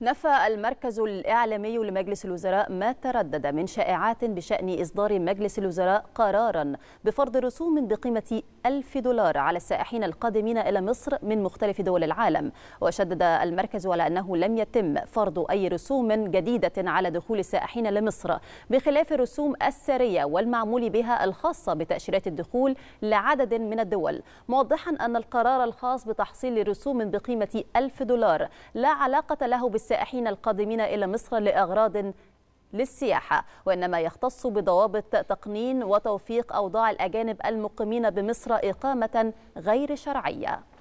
نفى المركز الإعلامي لمجلس الوزراء ما تردد من شائعات بشأن إصدار مجلس الوزراء قرارا بفرض رسوم بقيمة ألف دولار على السائحين القادمين إلى مصر من مختلف دول العالم وشدد المركز على أنه لم يتم فرض أي رسوم جديدة على دخول السائحين لمصر بخلاف الرسوم السارية والمعمول بها الخاصة بتأشيرات الدخول لعدد من الدول موضحا أن القرار الخاص بتحصيل رسوم بقيمة ألف دولار لا علاقة له بس السائحين القادمين إلى مصر لأغراض للسياحة وإنما يختص بضوابط تقنين وتوفيق أوضاع الأجانب المقيمين بمصر إقامة غير شرعية